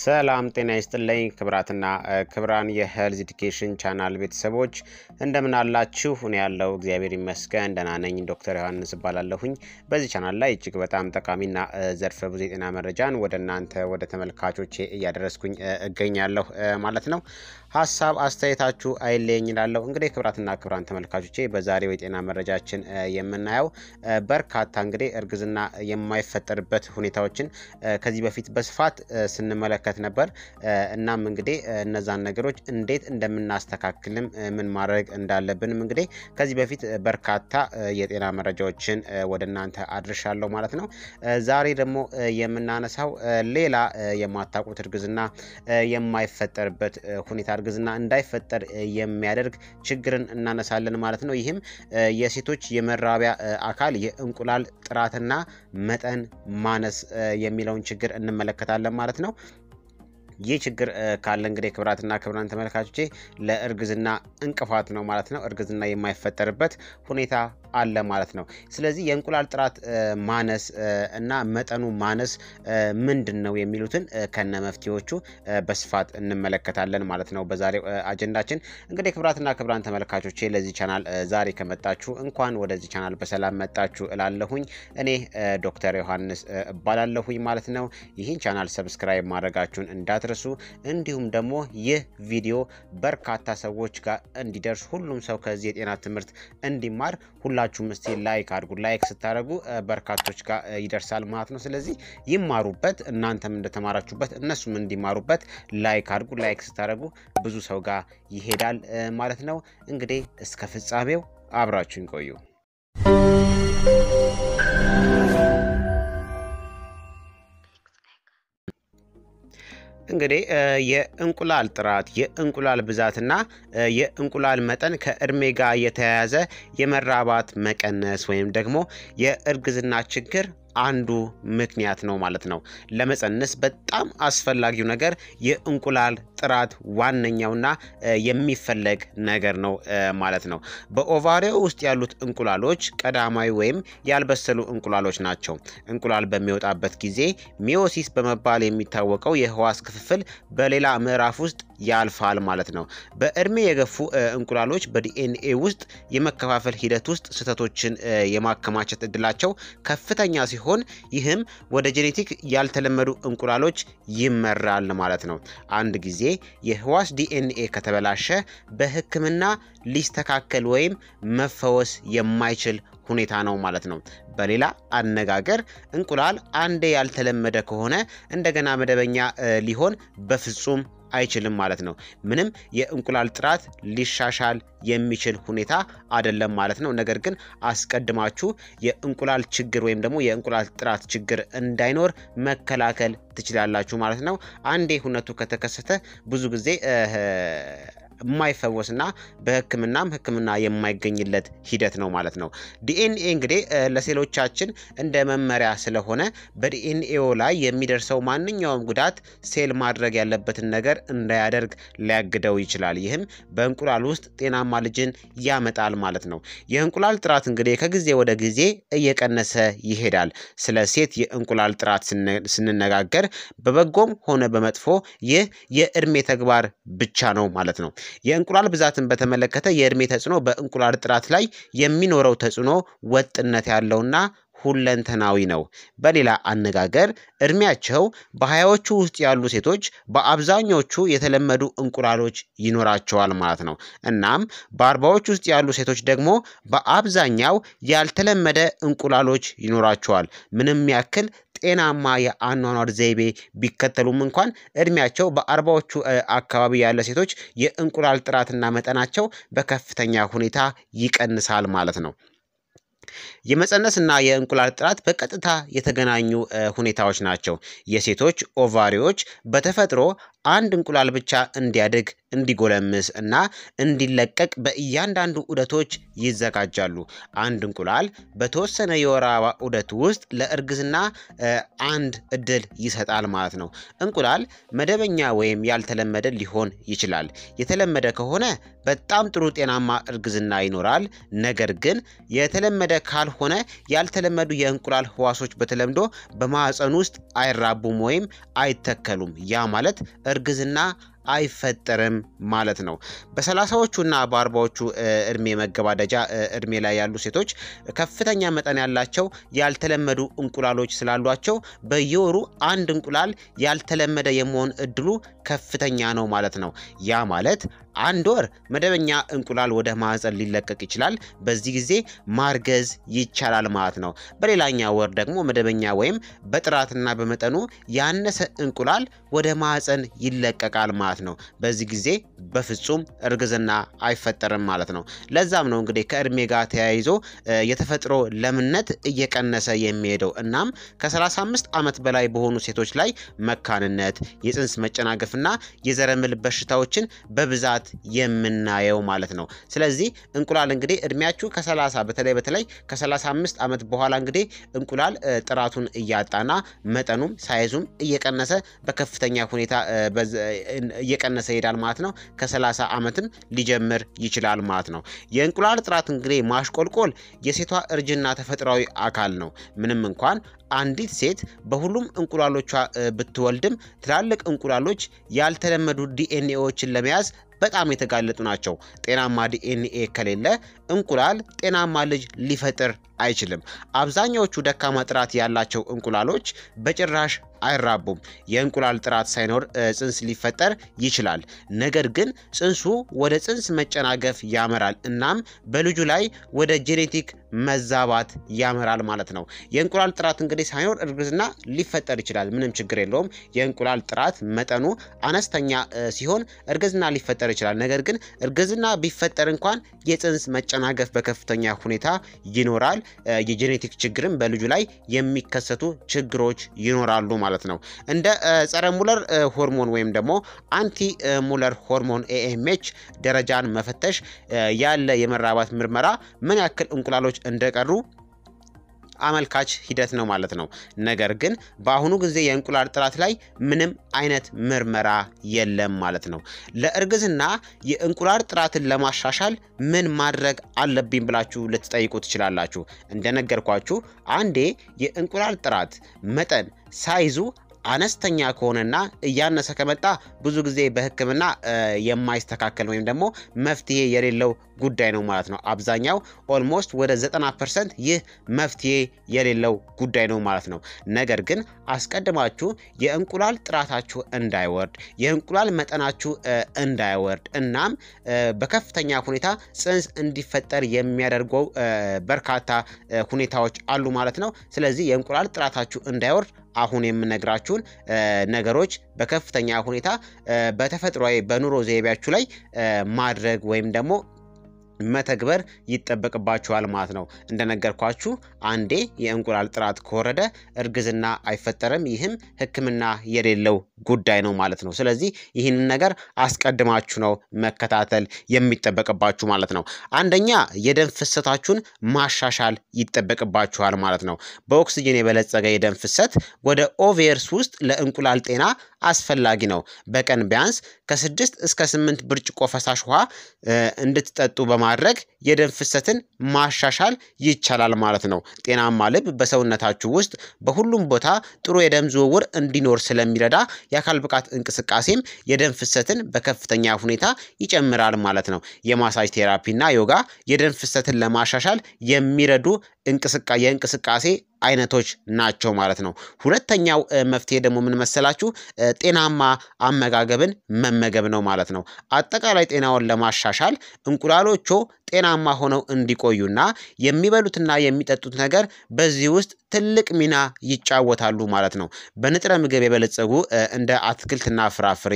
ሰላም ጤና ይስጥልኝ ክብራትና ክብራን የሄልዝ ኢዱኬሽን ቻናል ቤተሰቦች እንደምን አላችሁ? እኔ ያለው እግዚአብሔር ይመስገን ደህና ነኝ። ዶክተር ዮሐንስ እባላለሁኝ። በዚህ ቻናል ላይ እጅግ በጣም ጠቃሚና ዘርፈ ብዙ የጤና መረጃን ወደ እናንተ ወደ ተመልካቾቼ እያደረስኩኝ እገኛለሁ ማለት ነው። ሀሳብ አስተያየታችሁ አይለየኝ እላለሁ። እንግዲህ ክብራትና ክብራን ተመልካቾቼ በዛሬው የጤና መረጃችን የምናየው በርካታ እንግዲህ እርግዝና የማይፈጠርበት ሁኔታዎችን ከዚህ በፊት በስፋት ስንመለከት ነበር። እናም እንግዲህ እነዛን ነገሮች እንዴት እንደምናስተካክልም ምን ማድረግ እንዳለብንም እንግዲህ ከዚህ በፊት በርካታ የጤና መረጃዎችን ወደ እናንተ አድርሻለሁ ማለት ነው። ዛሬ ደግሞ የምናነሳው ሌላ የማታውቁት እርግዝና የማይፈጠርበት ሁኔታ እርግዝና እንዳይፈጠር የሚያደርግ ችግርን እናነሳለን ማለት ነው። ይህም የሴቶች የመራቢያ አካል የእንቁላል ጥራትና መጠን ማነስ የሚለውን ችግር እንመለከታለን ማለት ነው። ይህ ችግር ካለ እንግዲህ ክብራትና ክብራን ተመልካቾቼ ለእርግዝና እንቅፋት ነው ማለት ነው። እርግዝና የማይፈጠርበት ሁኔታ አለ ማለት ነው። ስለዚህ የእንቁላል ጥራት ማነስ እና መጠኑ ማነስ ምንድን ነው የሚሉትን ከነ መፍትሄዎቹ በስፋት እንመለከታለን ማለት ነው በዛሬው አጀንዳችን። እንግዲህ ክብራትና ክብራን ተመልካቾቼ ለዚህ ቻናል ዛሬ ከመጣችሁ እንኳን ወደዚህ ቻናል በሰላም መጣችሁ እላለሁኝ። እኔ ዶክተር ዮሐንስ እባላለሁኝ ማለት ነው። ይህን ቻናል ሰብስክራይብ ማድረጋችሁን እንዳትረሱ፣ እንዲሁም ደግሞ ይህ ቪዲዮ በርካታ ሰዎች ጋር እንዲደርስ ሁሉም ሰው ከዚህ የጤና ትምህርት እንዲማር ሁላ ሁላችሁም እስቲ ላይክ አድርጉ። ላይክ ስታደርጉ በርካቶች ጋር ይደርሳል ማለት ነው። ስለዚህ ይማሩበት፣ እናንተም እንደተማራችሁበት እነሱም እንዲማሩበት ላይክ አድርጉ። ላይክ ስታደርጉ ብዙ ሰው ጋር ይሄዳል ማለት ነው። እንግዲህ እስከ ፍጻሜው አብራችሁን ቆዩ። እንግዲህ የእንቁላል ጥራት፣ የእንቁላል ብዛትና የእንቁላል መጠን ከእድሜ ጋር የተያያዘ የመራባት መቀነስ ወይም ደግሞ የእርግዝና ችግር አንዱ ምክንያት ነው ማለት ነው። ለመፀነስ በጣም አስፈላጊው ነገር የእንቁላል ጥራት ዋነኛውና የሚፈለግ ነገር ነው ማለት ነው። በኦቫሪዮ ውስጥ ያሉት እንቁላሎች ቀዳማዊ ወይም ያልበሰሉ እንቁላሎች ናቸው። እንቁላል በሚወጣበት ጊዜ ሚዮሲስ በመባል የሚታወቀው የህዋስ ክፍፍል በሌላ ምዕራፍ ውስጥ ያልፋል ማለት ነው። በእድሜ የገፉ እንቁላሎች በዲኤንኤ ውስጥ የመከፋፈል ሂደት ውስጥ ስህተቶችን የማከማቸት እድላቸው ከፍተኛ ሲሆን ይህም ወደ ጄኔቲክ ያልተለመዱ እንቁላሎች ይመራል ማለት ነው። አንድ ጊዜ የህዋስ ዲኤንኤ ከተበላሸ በህክምና ሊስተካከል ወይም መፈወስ የማይችል ሁኔታ ነው ማለት ነው። በሌላ አነጋገር እንቁላል አንዴ ያልተለመደ ከሆነ እንደገና መደበኛ ሊሆን በፍጹም አይችልም ማለት ነው። ምንም የእንቁላል ጥራት ሊሻሻል የሚችል ሁኔታ አይደለም ማለት ነው። ነገር ግን አስቀድማችሁ የእንቁላል ችግር ወይም ደግሞ የእንቁላል ጥራት ችግር እንዳይኖር መከላከል ትችላላችሁ ማለት ነው። አንዴ ሁነቱ ከተከሰተ ብዙ ጊዜ የማይፈወስና በህክምናም ህክምና የማይገኝለት ሂደት ነው ማለት ነው። ዲኤንኤ እንግዲህ ለሴሎቻችን እንደ መመሪያ ስለሆነ በዲኤንኤው ላይ የሚደርሰው ማንኛውም ጉዳት ሴል ማድረግ ያለበትን ነገር እንዳያደርግ ሊያግደው ይችላል። ይህም በእንቁላል ውስጥ ጤናማ ልጅን ያመጣል ማለት ነው። የእንቁላል ጥራት እንግዲህ ከጊዜ ወደ ጊዜ እየቀነሰ ይሄዳል። ስለ ሴት የእንቁላል ጥራት ስንነጋገር በበጎም ሆነ በመጥፎ ይህ የእድሜ ተግባር ብቻ ነው ማለት ነው። የእንቁላል ብዛትን በተመለከተ የእድሜ ተጽዕኖ በእንቁላል ጥራት ላይ የሚኖረው ተጽዕኖ ወጥነት ያለውና ሁለንተናዊ ነው። በሌላ አነጋገር እድሜያቸው በሀያዎቹ ውስጥ ያሉ ሴቶች በአብዛኞቹ የተለመዱ እንቁላሎች ይኖራቸዋል ማለት ነው። እናም በአርባዎች ውስጥ ያሉ ሴቶች ደግሞ በአብዛኛው ያልተለመደ እንቁላሎች ይኖራቸዋል ምንም ያክል ጤናማ የአኗኗር ዘይቤ ቢከተሉም እንኳን እድሜያቸው በአርባዎቹ አካባቢ ያለ ሴቶች የእንቁላል ጥራትና መጠናቸው በከፍተኛ ሁኔታ ይቀንሳል ማለት ነው። የመፀነስ እና የእንቁላል ጥራት በቀጥታ የተገናኙ ሁኔታዎች ናቸው። የሴቶች ኦቫሪዎች በተፈጥሮ አንድ እንቁላል ብቻ እንዲያድግ እንዲጎለምስ እና እንዲለቀቅ በእያንዳንዱ ዑደቶች ይዘጋጃሉ። አንድ እንቁላል በተወሰነ የወር አበባ ዑደት ውስጥ ለእርግዝና አንድ እድል ይሰጣል ማለት ነው። እንቁላል መደበኛ ወይም ያልተለመደ ሊሆን ይችላል። የተለመደ ከሆነ በጣም ጥሩ ጤናማ እርግዝና ይኖራል። ነገር ግን የተለመደ ካልሆነ ያልተለመዱ የእንቁላል ህዋሶች በተለምዶ በማዕፀን ውስጥ አይራቡም ወይም አይተከሉም። ያ ማለት እርግዝና አይፈጠርም ማለት ነው። እና በአርባዎቹ እድሜ መገባደጃ እድሜ ላይ ያሉ ሴቶች ከፍተኛ መጠን ያላቸው ያልተለመዱ እንቁላሎች ስላሏቸው በየወሩ አንድ እንቁላል ያልተለመደ የመሆን እድሉ ከፍተኛ ነው ማለት ነው። ያ ማለት አንድ ወር መደበኛ እንቁላል ወደ ማህፀን ሊለቀቅ ይችላል። በዚህ ጊዜ ማርገዝ ይቻላል ማለት ነው። በሌላኛ ወር ደግሞ መደበኛ ወይም በጥራትና በመጠኑ ያነሰ እንቁላል ወደ ማህፀን ይለቀቃል ማለት ነው። በዚህ ጊዜ በፍጹም እርግዝና አይፈጠርም ማለት ነው። ለዛም ነው እንግዲህ ከእድሜ ጋር ተያይዞ የተፈጥሮ ለምነት እየቀነሰ የሚሄደው። እናም ከ35 ዓመት በላይ በሆኑ ሴቶች ላይ መካንነት፣ የፅንስ መጨናገፍና የዘረመል በሽታዎችን በብዛት በብዛት የምናየው ማለት ነው። ስለዚህ እንቁላል እንግዲህ እድሜያችሁ ከ30 በተለይ በተለይ ከ35 ዓመት በኋላ እንግዲህ እንቁላል ጥራቱን እያጣና መጠኑም ሳይዙም እየቀነሰ በከፍተኛ ሁኔታ እየቀነሰ ይሄዳል ማለት ነው። ከ30 ዓመትም ሊጀምር ይችላል ማለት ነው። የእንቁላል ጥራት እንግዲህ ማሽቆልቆል የሴቷ እርጅና ተፈጥሯዊ አካል ነው። ምንም እንኳን አንዲት ሴት በሁሉም እንቁላሎቿ ብትወልድም ትላልቅ እንቁላሎች ያልተለመዱ ዲኤንኤዎችን ለመያዝ በጣም የተጋለጡ ናቸው። ጤናማ ዲኤንኤ ከሌለ እንቁላል ጤናማ ልጅ ሊፈጥር አይችልም። አብዛኛዎቹ ደካማ ጥራት ያላቸው እንቁላሎች በጭራሽ አይራቡም። የእንቁላል ጥራት ሳይኖር ጽንስ ሊፈጠር ይችላል። ነገር ግን ጽንሱ ወደ ጽንስ መጨናገፍ ያመራል፣ እናም በልጁ ላይ ወደ ጄኔቲክ መዛባት ያመራል ማለት ነው። የእንቁላል ጥራት እንግዲህ ሳይኖር እርግዝና ሊፈጠር ይችላል። ምንም ችግር የለውም። የእንቁላል ጥራት መጠኑ አነስተኛ ሲሆን እርግዝና ሊፈጠር ይችላል። ነገር ግን እርግዝና ቢፈጠር እንኳን የጽንስ መጨናገፍ በከፍተኛ ሁኔታ ይኖራል። የጄኔቲክ ችግርን በልጁ ላይ የሚከሰቱ ችግሮች ይኖራሉ ማለት ነው። እንደ ጸረ ሙለር ሆርሞን ወይም ደግሞ አንቲ ሙለር ሆርሞን ኤኤምኤች ደረጃን መፈተሽ ያለ የመራባት ምርመራ ምን ያክል እንቁላሎች እንደቀሩ አመልካች ሂደት ነው ማለት ነው። ነገር ግን በአሁኑ ጊዜ የእንቁላል ጥራት ላይ ምንም አይነት ምርመራ የለም ማለት ነው። ለእርግዝና የእንቁላል ጥራትን ለማሻሻል ምን ማድረግ አለብኝ ብላችሁ ልትጠይቁ ትችላላችሁ። እንደነገርኳችሁ አንዴ የእንቁላል ጥራት መጠን ሳይዙ አነስተኛ ከሆነና እያነሰ ከመጣ ብዙ ጊዜ በሕክምና የማይስተካከል ወይም ደግሞ መፍትሄ የሌለው ጉዳይ ነው ማለት ነው። አብዛኛው ኦልሞስት ወደ 90 ፐርሰንት ይህ መፍትሄ የሌለው ጉዳይ ነው ማለት ነው። ነገር ግን አስቀድማችሁ የእንቁላል ጥራታችሁ እንዳይወርድ፣ የእንቁላል መጠናችሁ እንዳይወርድ እናም በከፍተኛ ሁኔታ ጽንስ እንዲፈጠር የሚያደርገው በርካታ ሁኔታዎች አሉ ማለት ነው። ስለዚህ የእንቁላል ጥራታችሁ እንዳይወርድ አሁን የምነግራችሁን ነገሮች በከፍተኛ ሁኔታ በተፈጥሯዊ በኑሮ ዘይቤያችሁ ላይ ማድረግ ወይም ደግሞ መተግበር ይጠበቅባችኋል ማለት ነው። እንደነገርኳችሁ አንዴ የእንቁላል ጥራት ከወረደ እርግዝና አይፈጠርም። ይህም ሕክምና የሌለው ጉዳይ ነው ማለት ነው። ስለዚህ ይህንን ነገር አስቀድማችሁ ነው መከታተል የሚጠበቅባችሁ ማለት ነው። አንደኛ የደም ፍሰታችሁን ማሻሻል ይጠበቅባችኋል ማለት ነው። በኦክስጅን የበለጸገ የደም ፍሰት ወደ ኦቬርስ ውስጥ ለእንቁላል ጤና አስፈላጊ ነው። በቀን ቢያንስ ከስድስት እስከ ስምንት ብርጭቆ ፈሳሽ ውሃ እንድትጠጡ በማድረግ የደም ፍሰትን ማሻሻል ይቻላል ማለት ነው። ጤናማ ልብ በሰውነታችሁ ውስጥ በሁሉም ቦታ ጥሩ የደም ዝውውር እንዲኖር ስለሚረዳ የአካል ብቃት እንቅስቃሴም የደም ፍሰትን በከፍተኛ ሁኔታ ይጨምራል ማለት ነው። የማሳጅ ቴራፒና ዮጋ የደም ፍሰትን ለማሻሻል የሚረዱ የእንቅስቃሴ አይነቶች ናቸው ማለት ነው። ሁለተኛው መፍትሄ ደግሞ ምን መሰላችሁ? ጤናማ አመጋገብን መመገብ ነው ማለት ነው። አጠቃላይ ጤናውን ለማሻሻል እንቁላሎቹ ጤናማ ሆነው እንዲቆዩና የሚበሉትና የሚጠጡት ነገር በዚህ ውስጥ ትልቅ ሚና ይጫወታሉ ማለት ነው። በንጥረ ምግብ የበለጸጉ እንደ አትክልትና ፍራፍሬ፣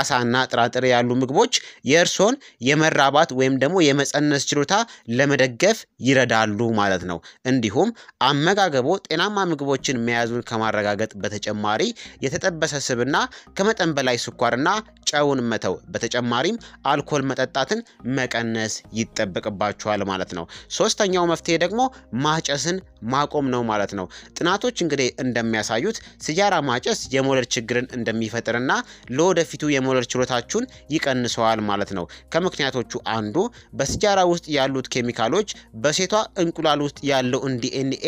አሳና ጥራጥሬ ያሉ ምግቦች የእርሶን የመራባት ወይም ደግሞ የመጸነስ ችሎታ ለመደገፍ ይረዳሉ ማለት ነው። እንዲሁም አመጋገቦ ጤናማ ምግቦችን መያዙን ከማረጋገጥ በተጨማሪ የተጠበሰ ስብና ከመጠን በላይ ስኳርና ጨውን መተው፣ በተጨማሪም አልኮል መጠጣትን መቀነስ ይጠበቅባችኋል ማለት ነው። ሶስተኛው መፍትሄ ደግሞ ማጨስን ማቆም ነው ማለት ነው። ጥናቶች እንግዲህ እንደሚያሳዩት ስጃራ ማጨስ የሞለድ ችግርን እንደሚፈጥርና ለወደፊቱ የሞለድ ችሎታችሁን ይቀንሰዋል ማለት ነው። ከምክንያቶቹ አንዱ በስጃራ ውስጥ ያሉት ኬሚካሎች በሴቷ እንቁላል ውስጥ ያለውን ዲኤንኤ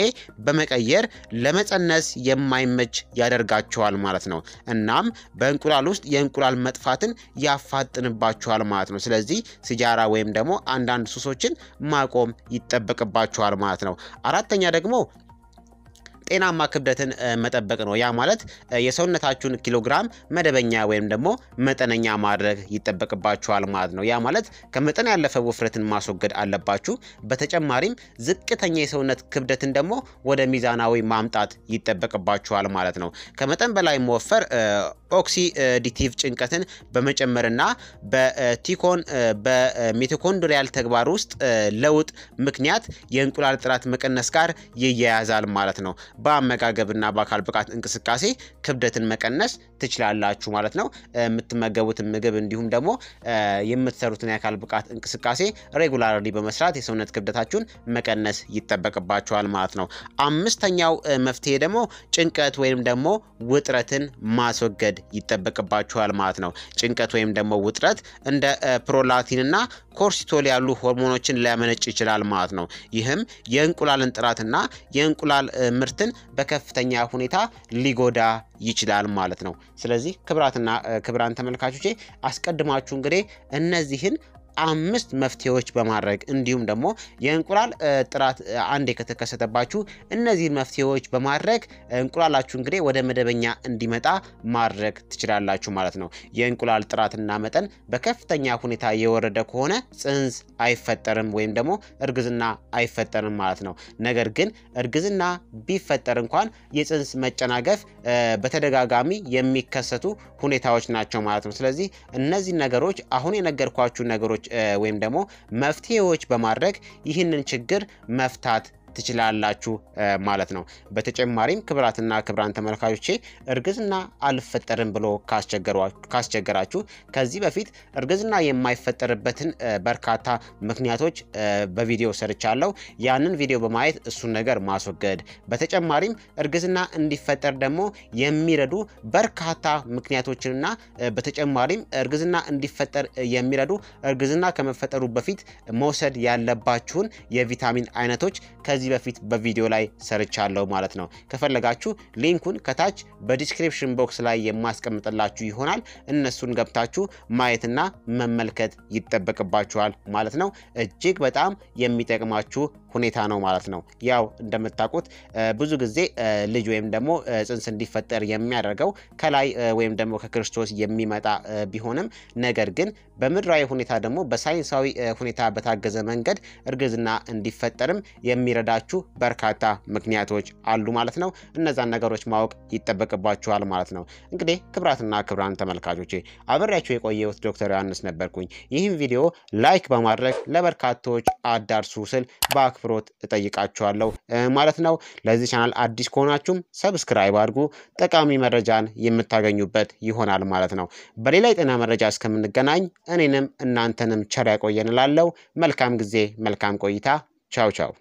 በመቀየር ለመጸነስ የማይመች ያደርጋቸዋል ማለት ነው። እናም በእንቁላል ውስጥ የእንቁላል መጥፋት መጥፋትን ያፋጥንባችኋል ማለት ነው። ስለዚህ ሲጃራ ወይም ደግሞ አንዳንድ ሱሶችን ማቆም ይጠበቅባችኋል ማለት ነው። አራተኛ ደግሞ ጤናማ ክብደትን መጠበቅ ነው። ያ ማለት የሰውነታችሁን ኪሎግራም መደበኛ ወይም ደግሞ መጠነኛ ማድረግ ይጠበቅባችኋል ማለት ነው። ያ ማለት ከመጠን ያለፈ ውፍረትን ማስወገድ አለባችሁ። በተጨማሪም ዝቅተኛ የሰውነት ክብደትን ደግሞ ወደ ሚዛናዊ ማምጣት ይጠበቅባችኋል ማለት ነው። ከመጠን በላይ መወፈር ኦክሲዲቲቭ ጭንቀትን በመጨመርና በቲኮን በሚቶኮንድሪያል ተግባር ውስጥ ለውጥ ምክንያት የእንቁላል ጥራት መቀነስ ጋር ይያያዛል ማለት ነው። በአመጋገብና በአካል ብቃት እንቅስቃሴ ክብደትን መቀነስ ትችላላችሁ ማለት ነው። የምትመገቡትን ምግብ እንዲሁም ደግሞ የምትሰሩትን የአካል ብቃት እንቅስቃሴ ሬጉላርሊ በመስራት የሰውነት ክብደታችሁን መቀነስ ይጠበቅባችኋል ማለት ነው። አምስተኛው መፍትሄ ደግሞ ጭንቀት ወይም ደግሞ ውጥረትን ማስወገድ ይጠበቅባችኋል ማለት ነው። ጭንቀት ወይም ደግሞ ውጥረት እንደ ፕሮላክቲንና ኮርሲቶል ያሉ ሆርሞኖችን ሊያመነጭ ይችላል ማለት ነው። ይህም የእንቁላልን ጥራትና የእንቁላል ምርትን ራስን በከፍተኛ ሁኔታ ሊጎዳ ይችላል ማለት ነው። ስለዚህ ክብራትና ክብራን ተመልካቾቼ አስቀድማችሁ እንግዲህ እነዚህን አምስት መፍትሄዎች በማድረግ እንዲሁም ደግሞ የእንቁላል ጥራት አንዴ ከተከሰተባችሁ እነዚህን መፍትሄዎች በማድረግ እንቁላላችሁ እንግዲህ ወደ መደበኛ እንዲመጣ ማድረግ ትችላላችሁ ማለት ነው። የእንቁላል ጥራትና መጠን በከፍተኛ ሁኔታ የወረደ ከሆነ ጽንስ አይፈጠርም ወይም ደግሞ እርግዝና አይፈጠርም ማለት ነው። ነገር ግን እርግዝና ቢፈጠር እንኳን የጽንስ መጨናገፍ በተደጋጋሚ የሚከሰቱ ሁኔታዎች ናቸው ማለት ነው። ስለዚህ እነዚህ ነገሮች አሁን የነገርኳችሁ ነገሮች ወይም ደግሞ መፍትሄዎች በማድረግ ይህንን ችግር መፍታት ትችላላችሁ ማለት ነው። በተጨማሪም ክብራትና ክብራን ተመልካቾቼ እርግዝና አልፈጠርም ብሎ ካስቸገራችሁ ከዚህ በፊት እርግዝና የማይፈጠርበትን በርካታ ምክንያቶች በቪዲዮ ሰርቻለሁ። ያንን ቪዲዮ በማየት እሱን ነገር ማስወገድ፣ በተጨማሪም እርግዝና እንዲፈጠር ደግሞ የሚረዱ በርካታ ምክንያቶችንና በተጨማሪም እርግዝና እንዲፈጠር የሚረዱ እርግዝና ከመፈጠሩ በፊት መውሰድ ያለባችሁን የቪታሚን አይነቶች ከዚህ በፊት በቪዲዮ ላይ ሰርቻለሁ ማለት ነው። ከፈለጋችሁ ሊንኩን ከታች በዲስክሪፕሽን ቦክስ ላይ የማስቀምጥላችሁ ይሆናል። እነሱን ገብታችሁ ማየትና መመልከት ይጠበቅባችኋል ማለት ነው። እጅግ በጣም የሚጠቅማችሁ ሁኔታ ነው ማለት ነው። ያው እንደምታውቁት ብዙ ጊዜ ልጅ ወይም ደግሞ ጽንስ እንዲፈጠር የሚያደርገው ከላይ ወይም ደግሞ ከክርስቶስ የሚመጣ ቢሆንም ነገር ግን በምድራዊ ሁኔታ ደግሞ በሳይንሳዊ ሁኔታ በታገዘ መንገድ እርግዝና እንዲፈጠርም የሚረዳችሁ በርካታ ምክንያቶች አሉ ማለት ነው። እነዛን ነገሮች ማወቅ ይጠበቅባችኋል ማለት ነው። እንግዲህ ክብራትና ክብራን ተመልካቾቼ አብሬያችሁ የቆየሁት ዶክተር ዮሐንስ ነበርኩኝ። ይህም ቪዲዮ ላይክ በማድረግ ለበርካቶች አዳርሱ ስል በአክ በአክብሮት እጠይቃችኋለሁ ማለት ነው። ለዚህ ቻናል አዲስ ከሆናችሁም ሰብስክራይብ አድርጉ። ጠቃሚ መረጃን የምታገኙበት ይሆናል ማለት ነው። በሌላ የጤና መረጃ እስከምንገናኝ እኔንም እናንተንም ቸር ያቆየን እላለሁ። መልካም ጊዜ፣ መልካም ቆይታ። ቻው ቻው።